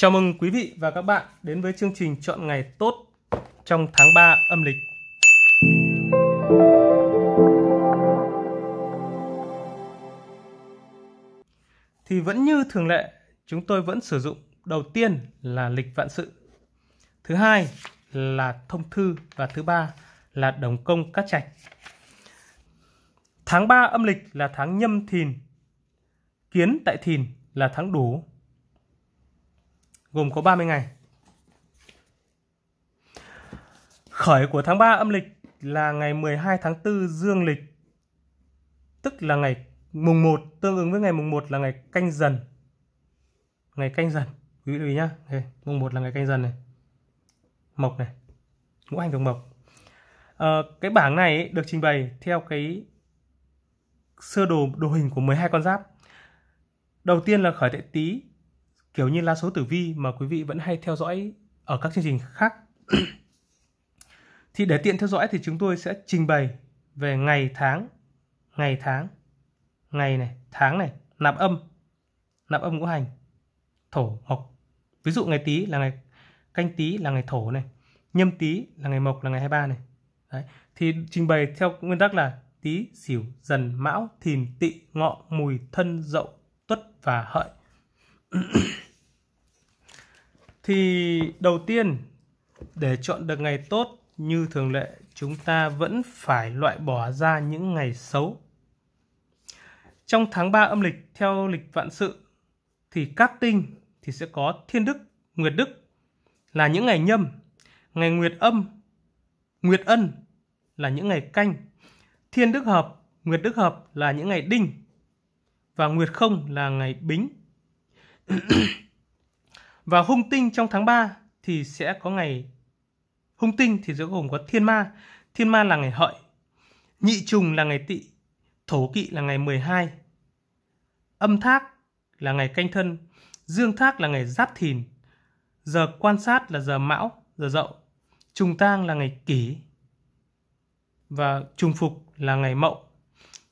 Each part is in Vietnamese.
Chào mừng quý vị và các bạn đến với chương trình Chọn ngày tốt trong tháng 3 âm lịch. Thì vẫn như thường lệ, chúng tôi vẫn sử dụng đầu tiên là lịch vạn sự. Thứ hai là thông thư và thứ ba là đồng công cát trạch. Tháng 3 âm lịch là tháng nhâm thìn. Kiến tại thìn là tháng đủ gồm có 30 ngày. Khởi của tháng 3 âm lịch là ngày 12 tháng 4 dương lịch, tức là ngày mùng 1 tương ứng với ngày mùng 1 là ngày canh dần. Ngày canh dần, quý vị nhá. Okay. Mùng 1 là ngày canh dần này. Mộc này. Ngũ hành đồng mộc. À, cái bảng này ấy, được trình bày theo cái sơ đồ đồ hình của 12 con giáp. Đầu tiên là khởi tại Tý, kiểu như lá số tử vi mà quý vị vẫn hay theo dõi ở các chương trình khác. thì để tiện theo dõi thì chúng tôi sẽ trình bày về ngày tháng, ngày tháng, ngày này, tháng này, nạp âm, nạp âm ngũ hành, thổ, mộc. Ví dụ ngày tí là ngày canh tí là ngày thổ này, nhâm tí là ngày mộc là ngày 23 này. Đấy. Thì trình bày theo nguyên tắc là tí, xỉu, dần, mão, thìn, tị, ngọ, mùi, thân, dậu, tuất và hợi thì đầu tiên để chọn được ngày tốt như thường lệ chúng ta vẫn phải loại bỏ ra những ngày xấu. Trong tháng 3 âm lịch theo lịch vạn sự thì cát tinh thì sẽ có thiên đức, nguyệt đức là những ngày nhâm, ngày nguyệt âm, nguyệt ân là những ngày canh, thiên đức hợp, nguyệt đức hợp là những ngày đinh và nguyệt không là ngày bính. và hung tinh trong tháng 3 thì sẽ có ngày hung tinh thì sẽ gồm có thiên ma thiên ma là ngày hợi nhị trùng là ngày tỵ thổ kỵ là ngày 12 âm thác là ngày canh thân dương thác là ngày giáp thìn giờ quan sát là giờ mão giờ dậu trùng tang là ngày kỷ và trùng phục là ngày mậu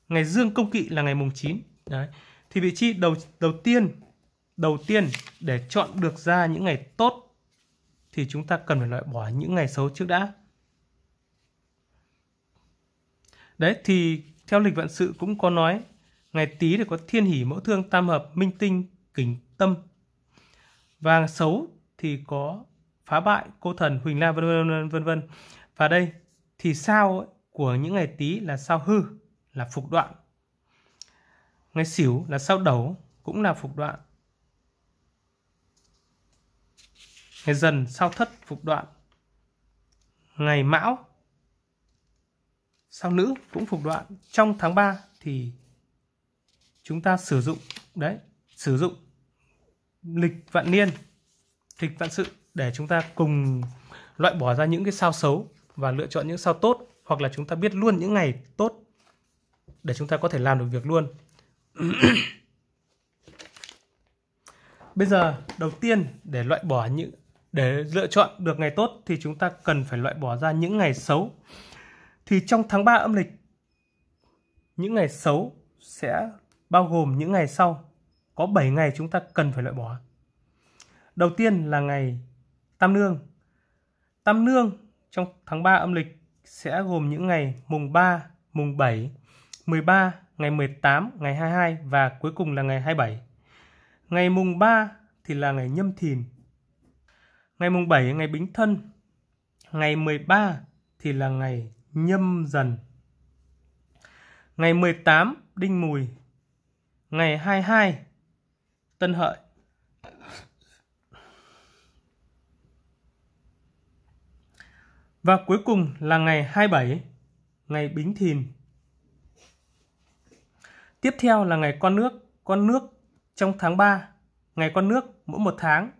ngày dương công kỵ là ngày mùng 9 đấy thì vị trí đầu đầu tiên đầu tiên để chọn được ra những ngày tốt thì chúng ta cần phải loại bỏ những ngày xấu trước đã đấy thì theo lịch vạn sự cũng có nói ngày tý thì có thiên hỷ mẫu thương tam hợp minh tinh kính tâm và xấu thì có phá bại cô thần huỳnh la vân vân vân vân và đây thì sao của những ngày tý là sao hư là phục đoạn ngày xỉu là sao đấu cũng là phục đoạn ngày dần sao thất phục đoạn ngày mão sao nữ cũng phục đoạn trong tháng 3 thì chúng ta sử dụng đấy sử dụng lịch vạn niên lịch vạn sự để chúng ta cùng loại bỏ ra những cái sao xấu và lựa chọn những sao tốt hoặc là chúng ta biết luôn những ngày tốt để chúng ta có thể làm được việc luôn bây giờ đầu tiên để loại bỏ những để lựa chọn được ngày tốt thì chúng ta cần phải loại bỏ ra những ngày xấu thì trong tháng 3 âm lịch những ngày xấu sẽ bao gồm những ngày sau có 7 ngày chúng ta cần phải loại bỏ đầu tiên là ngày tam nương tam nương trong tháng 3 âm lịch sẽ gồm những ngày mùng 3, mùng 7, 13, ngày 18, ngày 22 và cuối cùng là ngày 27. Ngày mùng 3 thì là ngày nhâm thìn Ngày mùng 7 ngày Bính Thân, ngày 13 thì là ngày Nhâm Dần. Ngày 18 Đinh Mùi, ngày 22 Tân Hợi. Và cuối cùng là ngày 27, ngày Bính Thìn. Tiếp theo là ngày con nước, con nước trong tháng 3, ngày con nước mỗi một tháng,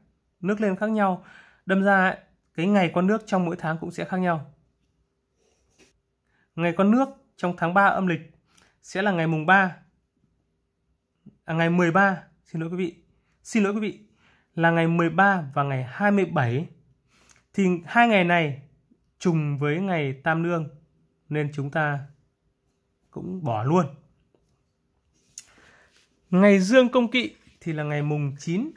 nước lên khác nhau. Đâm ra cái ngày con nước trong mỗi tháng cũng sẽ khác nhau. Ngày con nước trong tháng 3 âm lịch sẽ là ngày mùng 3 à, ngày 13 xin lỗi quý vị. Xin lỗi quý vị là ngày 13 và ngày 27. Thì hai ngày này trùng với ngày Tam lương nên chúng ta cũng bỏ luôn. Ngày Dương Công Kỵ thì là ngày mùng 9.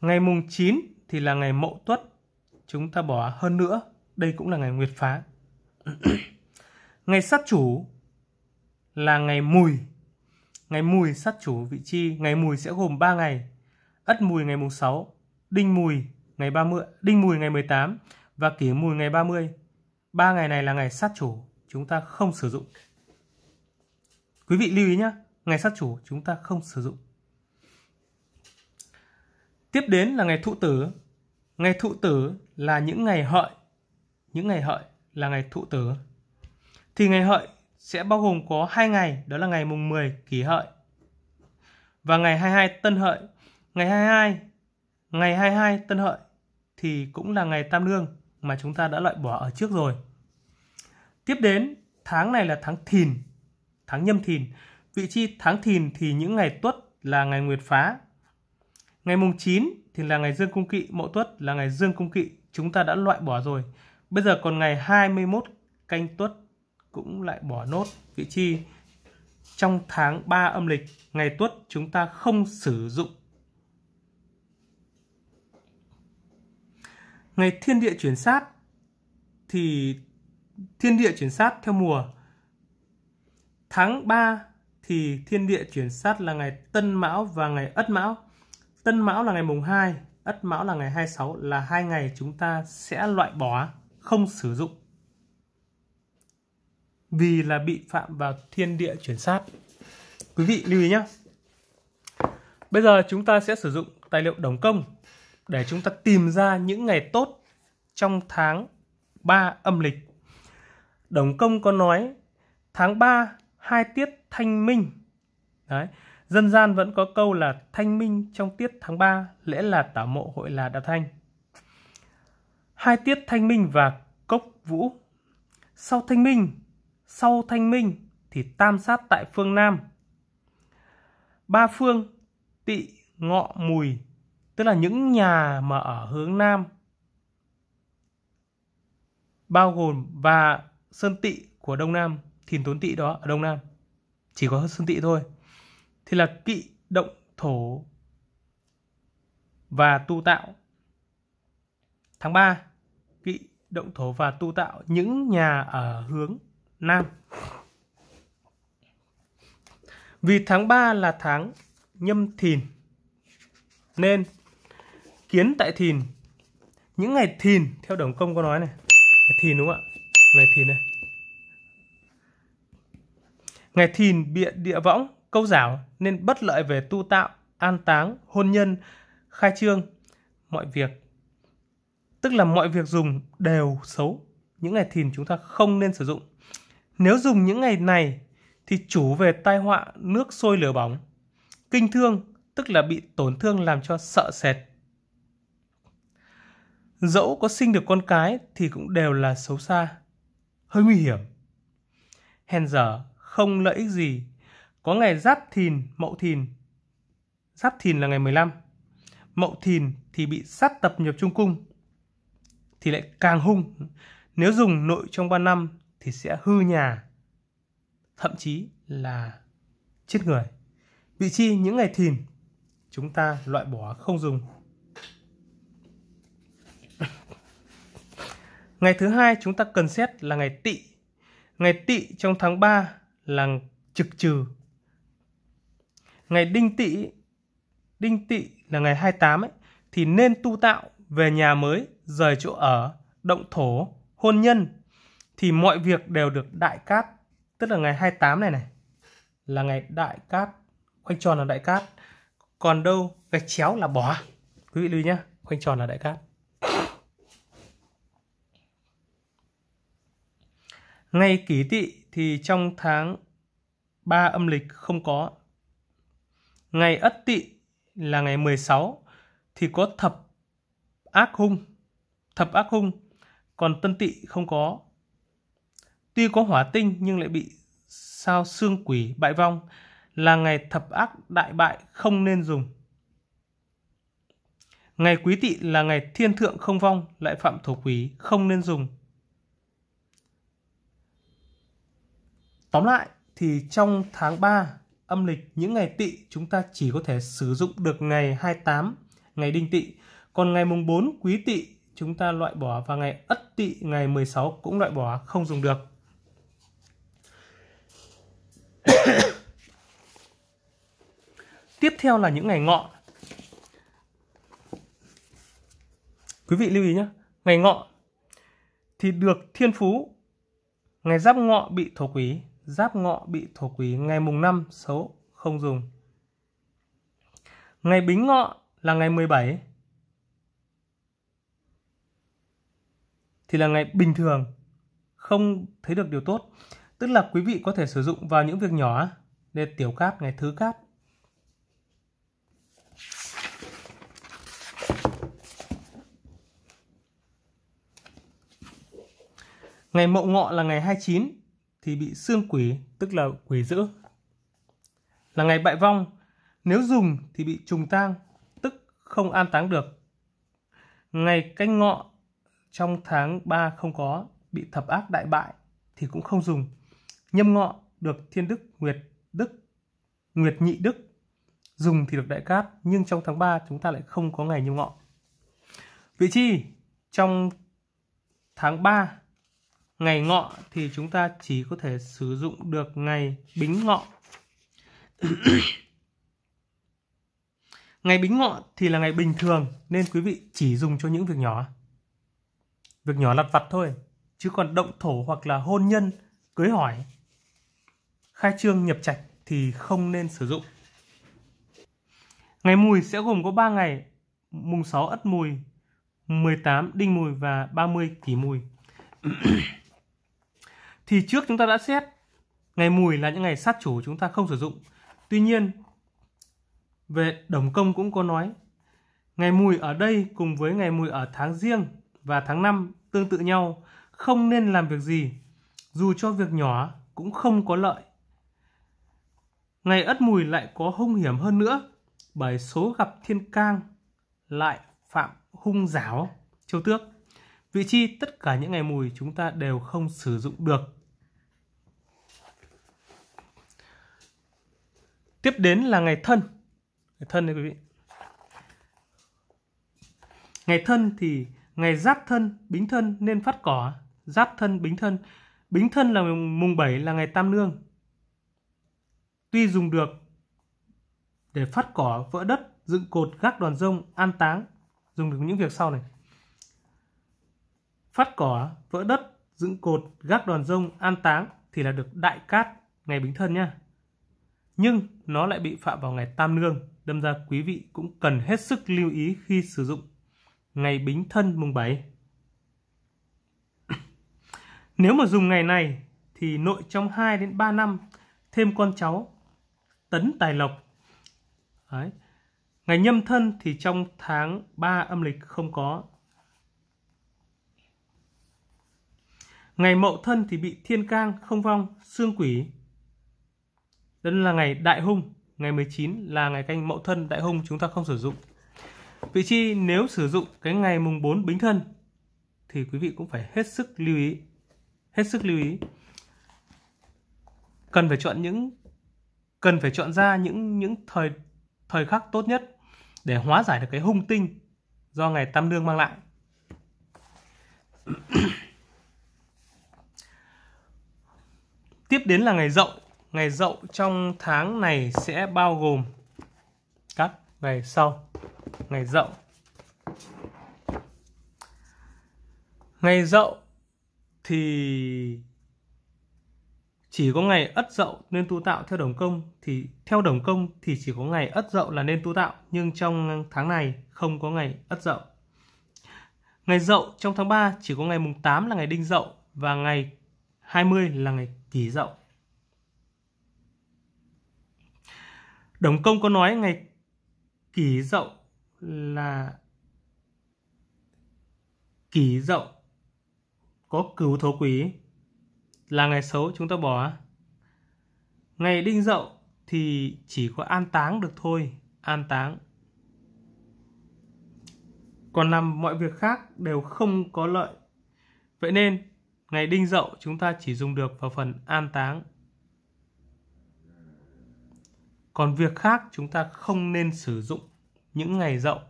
Ngày mùng 9 thì là ngày Mậu Tuất chúng ta bỏ hơn nữa đây cũng là ngày nguyệt phá ngày sát chủ là ngày mùi ngày mùi sát chủ vị chi ngày mùi sẽ gồm 3 ngày ất mùi ngày mùng 6 đinh mùi ngày 30 đinh mùi ngày 18 và kỷ mùi ngày 30 ba ngày này là ngày sát chủ chúng ta không sử dụng quý vị lưu ý nhé ngày sát chủ chúng ta không sử dụng tiếp đến là ngày thụ tử Ngày thụ tử là những ngày hợi. Những ngày hợi là ngày thụ tử. Thì ngày hợi sẽ bao gồm có hai ngày, đó là ngày mùng 10 kỷ hợi và ngày 22 tân hợi. Ngày 22, ngày 22 tân hợi thì cũng là ngày tam lương mà chúng ta đã loại bỏ ở trước rồi. Tiếp đến, tháng này là tháng thìn, tháng nhâm thìn. Vị trí tháng thìn thì những ngày tuất là ngày nguyệt phá Ngày mùng 9 thì là ngày dương cung kỵ, mậu tuất là ngày dương cung kỵ, chúng ta đã loại bỏ rồi. Bây giờ còn ngày 21 canh tuất cũng lại bỏ nốt vị chi. Trong tháng 3 âm lịch, ngày tuất chúng ta không sử dụng. Ngày thiên địa chuyển sát thì thiên địa chuyển sát theo mùa. Tháng 3 thì thiên địa chuyển sát là ngày Tân Mão và ngày Ất Mão. Tân Mão là ngày mùng 2, Ất Mão là ngày 26 là hai ngày chúng ta sẽ loại bỏ, không sử dụng. Vì là bị phạm vào thiên địa chuyển sát. Quý vị lưu ý nhé. Bây giờ chúng ta sẽ sử dụng tài liệu đồng công để chúng ta tìm ra những ngày tốt trong tháng 3 âm lịch. Đồng công có nói tháng 3 hai tiết thanh minh. Đấy Dân gian vẫn có câu là thanh minh trong tiết tháng 3, lễ là tảo mộ hội là đạo thanh. Hai tiết thanh minh và cốc vũ. Sau thanh minh, sau thanh minh thì tam sát tại phương Nam. Ba phương tị ngọ mùi, tức là những nhà mà ở hướng Nam bao gồm và sơn tị của Đông Nam, thìn tốn tị đó ở Đông Nam. Chỉ có sơn tị thôi thì là kỵ động thổ và tu tạo. Tháng 3, kỵ động thổ và tu tạo những nhà ở hướng Nam. Vì tháng 3 là tháng nhâm thìn, nên kiến tại thìn, những ngày thìn, theo Đồng Công có nói này, ngày thìn đúng không ạ? Ngày thìn này. Ngày thìn, bịa địa võng câu giảng nên bất lợi về tu tạo, an táng, hôn nhân, khai trương, mọi việc. Tức là mọi việc dùng đều xấu. Những ngày thìn chúng ta không nên sử dụng. Nếu dùng những ngày này thì chủ về tai họa nước sôi lửa bỏng. Kinh thương tức là bị tổn thương làm cho sợ sệt. Dẫu có sinh được con cái thì cũng đều là xấu xa, hơi nguy hiểm. Hèn dở không lợi ích gì có ngày giáp thìn, mậu thìn. Giáp thìn là ngày 15. Mậu thìn thì bị sát tập nhập trung cung. Thì lại càng hung. Nếu dùng nội trong 3 năm thì sẽ hư nhà. Thậm chí là chết người. Vị chi những ngày thìn chúng ta loại bỏ không dùng. Ngày thứ hai chúng ta cần xét là ngày tỵ. Ngày tỵ trong tháng 3 là trực trừ ngày đinh tỵ đinh tỵ là ngày 28 ấy thì nên tu tạo về nhà mới, rời chỗ ở, động thổ, hôn nhân thì mọi việc đều được đại cát, tức là ngày 28 này này là ngày đại cát, khoanh tròn là đại cát. Còn đâu gạch chéo là bỏ. Quý vị lưu ý nhé, khoanh tròn là đại cát. Ngày kỷ tỵ thì trong tháng 3 âm lịch không có Ngày Ất Tỵ là ngày 16 thì có thập ác hung. Thập ác hung, còn Tân Tỵ không có. Tuy có hỏa tinh nhưng lại bị sao xương quỷ bại vong là ngày thập ác đại bại không nên dùng. Ngày quý tỵ là ngày thiên thượng không vong lại phạm thổ quỷ không nên dùng. Tóm lại thì trong tháng 3 âm lịch những ngày tỵ chúng ta chỉ có thể sử dụng được ngày 28, ngày đinh tỵ. Còn ngày mùng 4 quý tỵ chúng ta loại bỏ và ngày ất tỵ ngày 16 cũng loại bỏ không dùng được. Tiếp theo là những ngày ngọ. Quý vị lưu ý nhé, ngày ngọ thì được thiên phú, ngày giáp ngọ bị thổ quý giáp ngọ bị thổ quỷ ngày mùng 5 xấu không dùng. Ngày bính ngọ là ngày 17 thì là ngày bình thường không thấy được điều tốt. Tức là quý vị có thể sử dụng vào những việc nhỏ để tiểu cát ngày thứ cát. Ngày mậu ngọ là ngày 29 thì bị xương quỷ, tức là quỷ dữ. Là ngày bại vong, nếu dùng thì bị trùng tang, tức không an táng được. Ngày canh ngọ trong tháng 3 không có, bị thập ác đại bại thì cũng không dùng. Nhâm ngọ được thiên đức Nguyệt Đức, Nguyệt Nhị Đức dùng thì được đại cát, nhưng trong tháng 3 chúng ta lại không có ngày nhâm ngọ. Vị chi trong tháng 3 ngày ngọ thì chúng ta chỉ có thể sử dụng được ngày bính ngọ ngày bính ngọ thì là ngày bình thường nên quý vị chỉ dùng cho những việc nhỏ việc nhỏ lặt vặt thôi chứ còn động thổ hoặc là hôn nhân cưới hỏi khai trương nhập trạch thì không nên sử dụng ngày mùi sẽ gồm có 3 ngày mùng 6 ất mùi 18 đinh mùi và 30 kỷ mùi thì trước chúng ta đã xét ngày mùi là những ngày sát chủ chúng ta không sử dụng. Tuy nhiên, về đồng công cũng có nói ngày mùi ở đây cùng với ngày mùi ở tháng riêng và tháng năm tương tự nhau, không nên làm việc gì, dù cho việc nhỏ cũng không có lợi. Ngày ất mùi lại có hung hiểm hơn nữa, bởi số gặp thiên cang lại phạm hung giáo, châu tước. Vị chi tất cả những ngày mùi chúng ta đều không sử dụng được. Tiếp đến là ngày thân. Ngày thân này quý vị. Ngày thân thì ngày giáp thân, bính thân nên phát cỏ. Giáp thân, bính thân. Bính thân là mùng 7 là ngày tam nương. Tuy dùng được để phát cỏ, vỡ đất, dựng cột, gác đòn rông, an táng. Dùng được những việc sau này phát cỏ, vỡ đất, dựng cột, gác đòn rông, an táng thì là được đại cát ngày bính thân nhá. Nhưng nó lại bị phạm vào ngày tam nương, đâm ra quý vị cũng cần hết sức lưu ý khi sử dụng ngày bính thân mùng 7. Nếu mà dùng ngày này thì nội trong 2 đến 3 năm thêm con cháu tấn tài lộc. Đấy. Ngày nhâm thân thì trong tháng 3 âm lịch không có Ngày mậu thân thì bị thiên cang, không vong, xương quỷ. Đó là ngày đại hung. Ngày 19 là ngày canh mậu thân đại hung chúng ta không sử dụng. Vị chi nếu sử dụng cái ngày mùng 4 bính thân thì quý vị cũng phải hết sức lưu ý. Hết sức lưu ý. Cần phải chọn những cần phải chọn ra những những thời thời khắc tốt nhất để hóa giải được cái hung tinh do ngày tam lương mang lại. Tiếp đến là ngày dậu. Ngày dậu trong tháng này sẽ bao gồm các ngày sau. Ngày dậu. Ngày dậu thì chỉ có ngày ất dậu nên tu tạo theo đồng công thì theo đồng công thì chỉ có ngày ất dậu là nên tu tạo nhưng trong tháng này không có ngày ất dậu. Ngày dậu trong tháng 3 chỉ có ngày mùng 8 là ngày đinh dậu và ngày 20 là ngày kỷ dậu. Đồng công có nói ngày kỷ dậu là kỷ dậu có cửu thổ quý là ngày xấu chúng ta bỏ. Ngày đinh dậu thì chỉ có an táng được thôi, an táng. Còn làm mọi việc khác đều không có lợi. Vậy nên Ngày đinh dậu chúng ta chỉ dùng được vào phần an táng. Còn việc khác chúng ta không nên sử dụng những ngày dậu.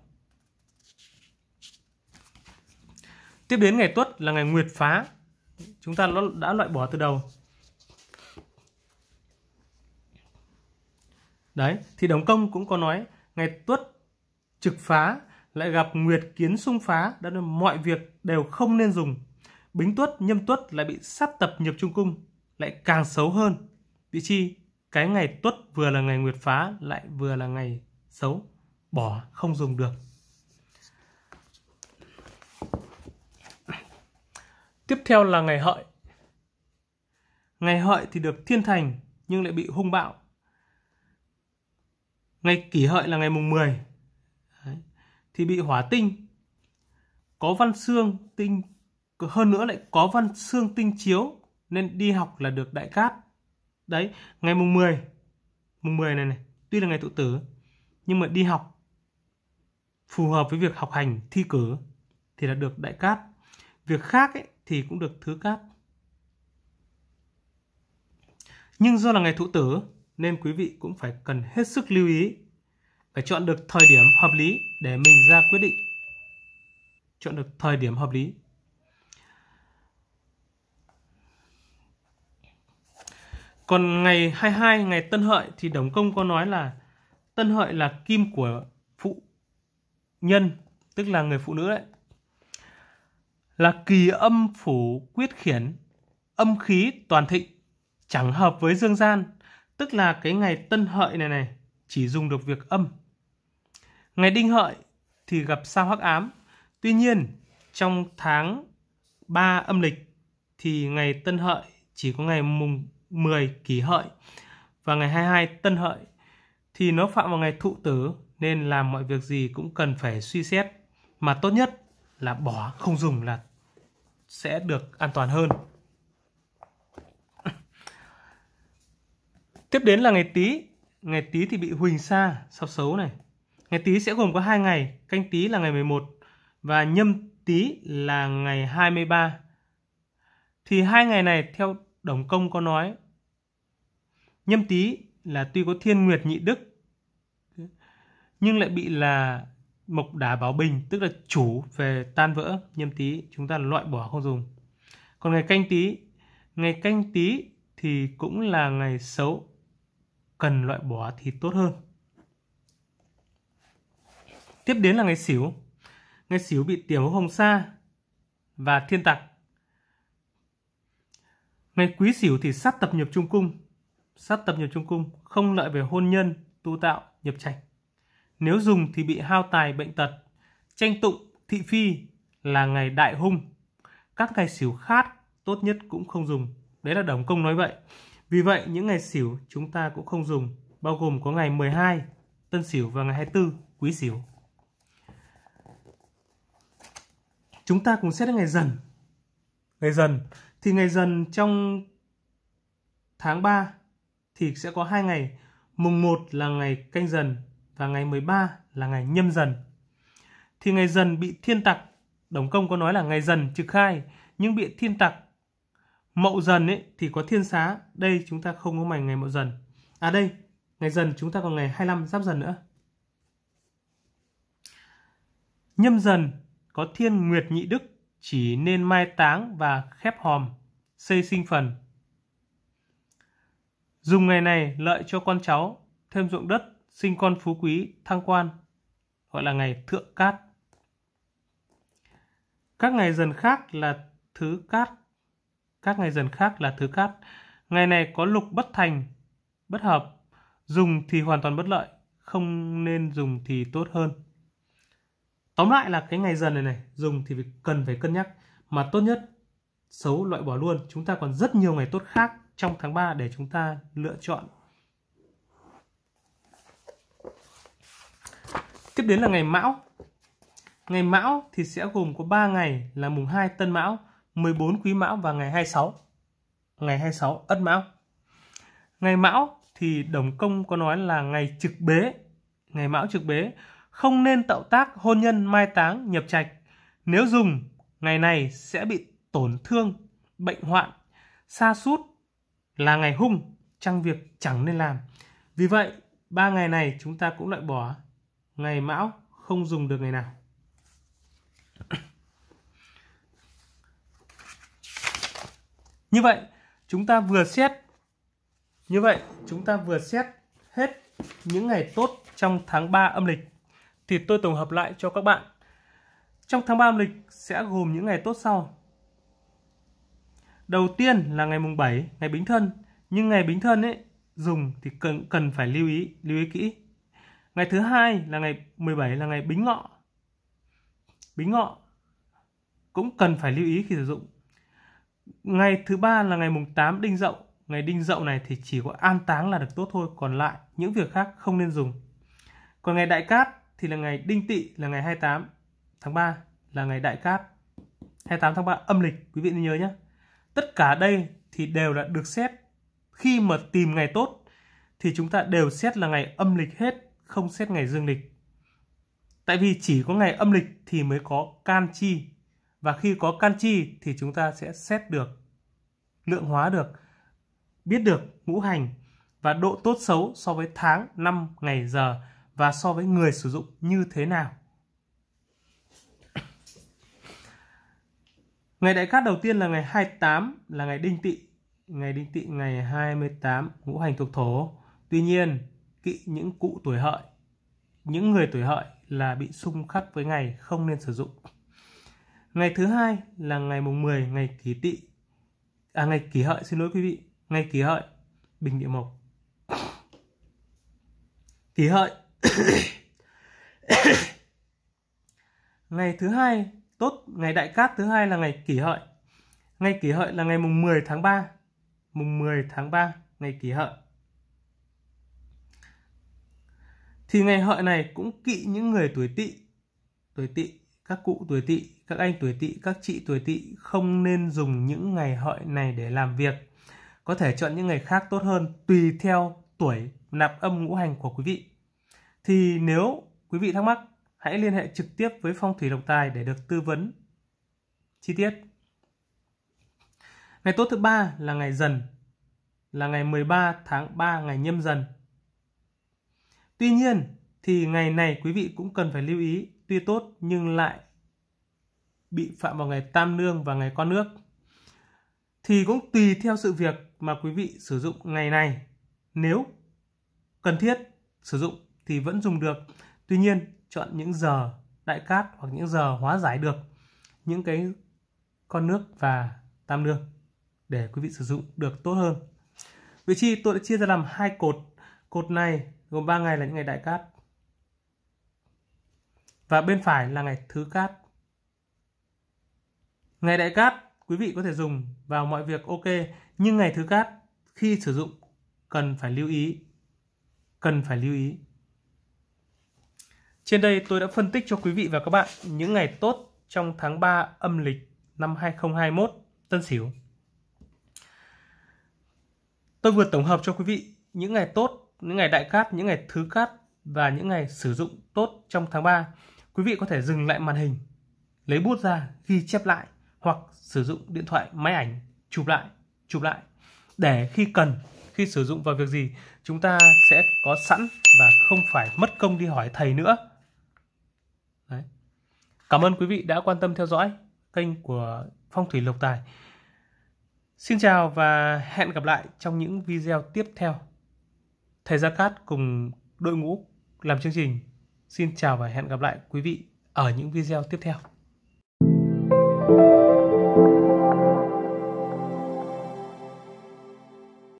Tiếp đến ngày tuất là ngày nguyệt phá. Chúng ta đã loại bỏ từ đầu. Đấy, thì Đồng Công cũng có nói ngày tuất trực phá lại gặp nguyệt kiến xung phá, đó là mọi việc đều không nên dùng Bính Tuất, Nhâm Tuất lại bị sát tập nhập trung cung, lại càng xấu hơn. Vị chi, cái ngày Tuất vừa là ngày nguyệt phá lại vừa là ngày xấu, bỏ không dùng được. Tiếp theo là ngày hợi. Ngày hợi thì được thiên thành nhưng lại bị hung bạo. Ngày kỷ hợi là ngày mùng 10 thì bị hỏa tinh. Có văn xương tinh hơn nữa lại có văn xương tinh chiếu nên đi học là được đại cát đấy ngày mùng 10 mùng 10 này này tuy là ngày tụ tử nhưng mà đi học phù hợp với việc học hành thi cử thì là được đại cát việc khác ấy, thì cũng được thứ cát nhưng do là ngày thụ tử nên quý vị cũng phải cần hết sức lưu ý phải chọn được thời điểm hợp lý để mình ra quyết định chọn được thời điểm hợp lý Còn ngày 22 ngày Tân Hợi thì Đồng Công có nói là Tân Hợi là kim của phụ nhân, tức là người phụ nữ đấy. Là kỳ âm phủ quyết khiển, âm khí toàn thịnh, chẳng hợp với dương gian, tức là cái ngày Tân Hợi này này chỉ dùng được việc âm. Ngày Đinh Hợi thì gặp sao hắc ám. Tuy nhiên, trong tháng 3 âm lịch thì ngày Tân Hợi chỉ có ngày mùng 10 kỷ hợi và ngày 22 tân hợi thì nó phạm vào ngày thụ tử nên làm mọi việc gì cũng cần phải suy xét mà tốt nhất là bỏ không dùng là sẽ được an toàn hơn. Tiếp đến là ngày Tý. Ngày Tý thì bị huỳnh sa, sao xấu này. Ngày Tý sẽ gồm có hai ngày, canh Tý là ngày 11 và nhâm Tý là ngày 23. Thì hai ngày này theo Đồng Công có nói Nhâm Tý là tuy có thiên nguyệt nhị đức nhưng lại bị là mộc đá báo bình tức là chủ về tan vỡ nhâm tý chúng ta loại bỏ không dùng còn ngày canh tý ngày canh tý thì cũng là ngày xấu cần loại bỏ thì tốt hơn tiếp đến là ngày xỉu ngày xỉu bị tiểu hồng sa và thiên tặc Ngày quý sửu thì sát tập nhập trung cung. Sát tập nhập trung cung không lợi về hôn nhân, tu tạo, nhập trạch. Nếu dùng thì bị hao tài bệnh tật. Tranh tụng, thị phi là ngày đại hung. Các ngày sửu khác tốt nhất cũng không dùng. Đấy là Đồng Công nói vậy. Vì vậy những ngày sửu chúng ta cũng không dùng, bao gồm có ngày 12 Tân Sửu và ngày 24 Quý Sửu. Chúng ta cùng xét đến ngày dần. Ngày dần thì ngày dần trong tháng 3 thì sẽ có hai ngày mùng 1 là ngày canh dần và ngày 13 là ngày nhâm dần thì ngày dần bị thiên tặc đồng công có nói là ngày dần trực khai nhưng bị thiên tặc mậu dần ấy thì có thiên xá đây chúng ta không có mảnh ngày mậu dần à đây ngày dần chúng ta còn ngày 25 giáp dần nữa nhâm dần có thiên nguyệt nhị đức chỉ nên mai táng và khép hòm, xây sinh phần. Dùng ngày này lợi cho con cháu, thêm ruộng đất, sinh con phú quý, thăng quan, gọi là ngày thượng cát. Các ngày dần khác là thứ cát. Các ngày dần khác là thứ cát. Ngày này có lục bất thành, bất hợp. Dùng thì hoàn toàn bất lợi, không nên dùng thì tốt hơn tóm lại là cái ngày dần này này dùng thì cần phải cân nhắc mà tốt nhất xấu loại bỏ luôn chúng ta còn rất nhiều ngày tốt khác trong tháng 3 để chúng ta lựa chọn tiếp đến là ngày mão ngày mão thì sẽ gồm có 3 ngày là mùng 2 tân mão 14 quý mão và ngày 26 ngày 26 ất mão ngày mão thì đồng công có nói là ngày trực bế ngày mão trực bế không nên tạo tác hôn nhân mai táng nhập trạch. Nếu dùng, ngày này sẽ bị tổn thương, bệnh hoạn, xa sút là ngày hung trong việc chẳng nên làm. Vì vậy, ba ngày này chúng ta cũng loại bỏ ngày mão không dùng được ngày nào. Như vậy, chúng ta vừa xét như vậy, chúng ta vừa xét hết những ngày tốt trong tháng 3 âm lịch thì tôi tổng hợp lại cho các bạn. Trong tháng 3 âm lịch sẽ gồm những ngày tốt sau. Đầu tiên là ngày mùng 7, ngày Bính Thân. Nhưng ngày Bính Thân ấy dùng thì cần cần phải lưu ý, lưu ý kỹ. Ngày thứ hai là ngày 17 là ngày Bính Ngọ. Bính Ngọ cũng cần phải lưu ý khi sử dụng. Ngày thứ ba là ngày mùng 8 Đinh Dậu. Ngày Đinh Dậu này thì chỉ có an táng là được tốt thôi, còn lại những việc khác không nên dùng. Còn ngày Đại Cát thì là ngày Đinh Tỵ là ngày 28 tháng 3 là ngày Đại Cát. 28 tháng 3 âm lịch quý vị nhớ nhé. Tất cả đây thì đều là được xét khi mà tìm ngày tốt thì chúng ta đều xét là ngày âm lịch hết, không xét ngày dương lịch. Tại vì chỉ có ngày âm lịch thì mới có can chi và khi có can chi thì chúng ta sẽ xét được, lượng hóa được, biết được ngũ hành và độ tốt xấu so với tháng, năm, ngày, giờ và so với người sử dụng như thế nào. Ngày đại cát đầu tiên là ngày 28 là ngày đinh tỵ, ngày đinh tỵ ngày 28 ngũ hành thuộc thổ. Tuy nhiên, kỵ những cụ tuổi hợi, những người tuổi hợi là bị xung khắc với ngày không nên sử dụng. Ngày thứ hai là ngày mùng 10 ngày kỷ tỵ. À ngày kỷ hợi xin lỗi quý vị, ngày kỷ hợi bình địa mộc. Kỷ hợi ngày thứ hai tốt ngày đại cát thứ hai là ngày kỷ hợi ngày kỷ hợi là ngày mùng 10 tháng 3 mùng 10 tháng 3 ngày kỷ hợi thì ngày hợi này cũng kỵ những người tuổi tỵ tuổi tỵ các cụ tuổi tỵ các anh tuổi tỵ các chị tuổi tỵ không nên dùng những ngày hợi này để làm việc có thể chọn những ngày khác tốt hơn tùy theo tuổi nạp âm ngũ hành của quý vị thì nếu quý vị thắc mắc, hãy liên hệ trực tiếp với Phong thủy Độc Tài để được tư vấn chi tiết. Ngày tốt thứ ba là ngày dần, là ngày 13 tháng 3 ngày nhâm dần. Tuy nhiên thì ngày này quý vị cũng cần phải lưu ý tuy tốt nhưng lại bị phạm vào ngày tam nương và ngày con nước. Thì cũng tùy theo sự việc mà quý vị sử dụng ngày này. Nếu cần thiết sử dụng thì vẫn dùng được. Tuy nhiên, chọn những giờ đại cát hoặc những giờ hóa giải được những cái con nước và tam nương để quý vị sử dụng được tốt hơn. Vị trí tôi đã chia ra làm hai cột. Cột này gồm 3 ngày là những ngày đại cát. Và bên phải là ngày thứ cát. Ngày đại cát quý vị có thể dùng vào mọi việc ok, nhưng ngày thứ cát khi sử dụng cần phải lưu ý. Cần phải lưu ý. Trên đây tôi đã phân tích cho quý vị và các bạn những ngày tốt trong tháng 3 âm lịch năm 2021 Tân Sửu. Tôi vừa tổng hợp cho quý vị những ngày tốt, những ngày đại cát, những ngày thứ cát và những ngày sử dụng tốt trong tháng 3. Quý vị có thể dừng lại màn hình, lấy bút ra, ghi chép lại hoặc sử dụng điện thoại máy ảnh chụp lại, chụp lại để khi cần, khi sử dụng vào việc gì chúng ta sẽ có sẵn và không phải mất công đi hỏi thầy nữa. Cảm ơn quý vị đã quan tâm theo dõi kênh của Phong thủy Lộc Tài. Xin chào và hẹn gặp lại trong những video tiếp theo. Thầy Gia Cát cùng đội ngũ làm chương trình. Xin chào và hẹn gặp lại quý vị ở những video tiếp theo.